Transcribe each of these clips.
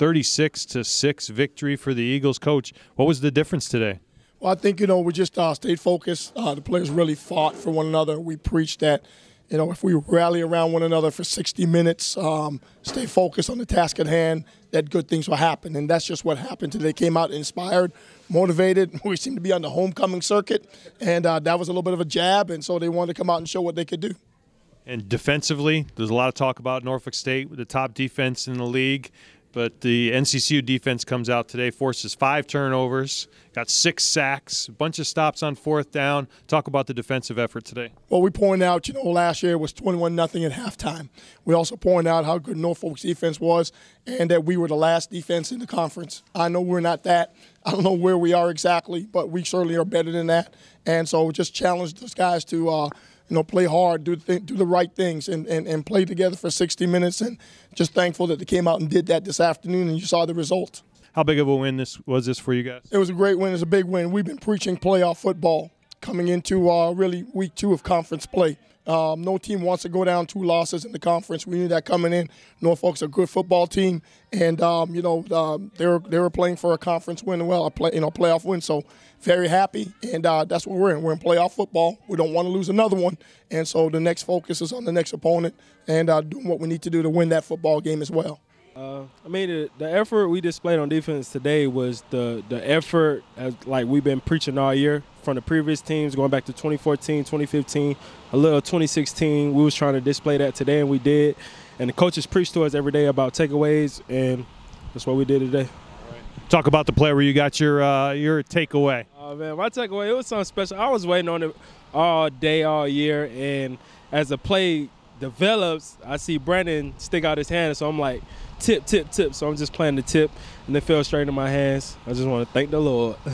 36 to 6 victory for the Eagles. Coach, what was the difference today? Well, I think, you know, we just uh, stayed focused. Uh, the players really fought for one another. We preached that, you know, if we rally around one another for 60 minutes, um, stay focused on the task at hand, that good things will happen. And that's just what happened today. Came out inspired, motivated. We seemed to be on the homecoming circuit, and uh, that was a little bit of a jab. And so they wanted to come out and show what they could do. And defensively, there's a lot of talk about Norfolk State, the top defense in the league. But the NCCU defense comes out today, forces five turnovers, got six sacks, a bunch of stops on fourth down. Talk about the defensive effort today. Well, we point out, you know, last year was 21 nothing at halftime. We also point out how good Norfolk's defense was and that we were the last defense in the conference. I know we're not that. I don't know where we are exactly, but we certainly are better than that. And so just challenge those guys to. Uh, you know, play hard, do th- do the right things, and, and, and play together for 60 minutes. And just thankful that they came out and did that this afternoon, and you saw the result. How big of a win this was this for you guys? It was a great win. It was a big win. We've been preaching playoff football coming into uh, really week two of conference play. Um, no team wants to go down two losses in the conference. We knew that coming in. Norfolk's a good football team, and um, you know um, they were they were playing for a conference win, well, a play, you know playoff win. So very happy, and uh, that's what we're in. We're in playoff football. We don't want to lose another one, and so the next focus is on the next opponent and uh, doing what we need to do to win that football game as well. Uh, I mean, the, the, effort we displayed on defense today was the the effort as like we've been preaching all year from the previous teams going back to 2014, 2015, a little 2016. We was trying to display that today, and we did. And the coaches preach to us every day about takeaways, and that's what we did today. Talk about the play where you got your uh, your takeaway. Oh man, my takeaway it was something special. I was waiting on it all day, all year, and as the play develops, I see Brandon stick out his hand, so I'm like, tip, tip, tip. So I'm just playing the tip, and it fell straight into my hands. I just want to thank the Lord.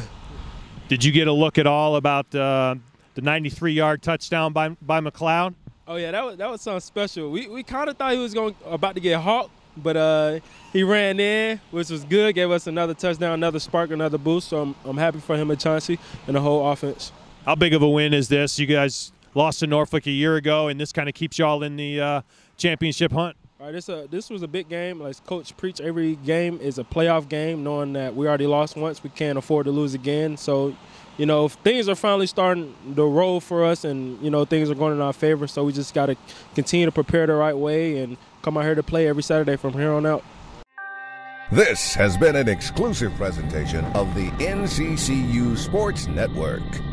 Did you get a look at all about uh, the 93-yard touchdown by by McLeod? Oh yeah, that was that was something special. We we kind of thought he was going about to get hawked, but uh, he ran in, which was good. Gave us another touchdown, another spark, another boost. So I'm, I'm happy for him and Chauncey and the whole offense. How big of a win is this? You guys lost to Norfolk a year ago, and this kind of keeps y'all in the uh, championship hunt. All right, this a uh, this was a big game. Coach preach, every game is a playoff game. Knowing that we already lost once, we can't afford to lose again. So, you know, things are finally starting to roll for us, and you know things are going in our favor. So we just got to continue to prepare the right way and come out here to play every Saturday from here on out. This has been an exclusive presentation of the NCCU Sports Network.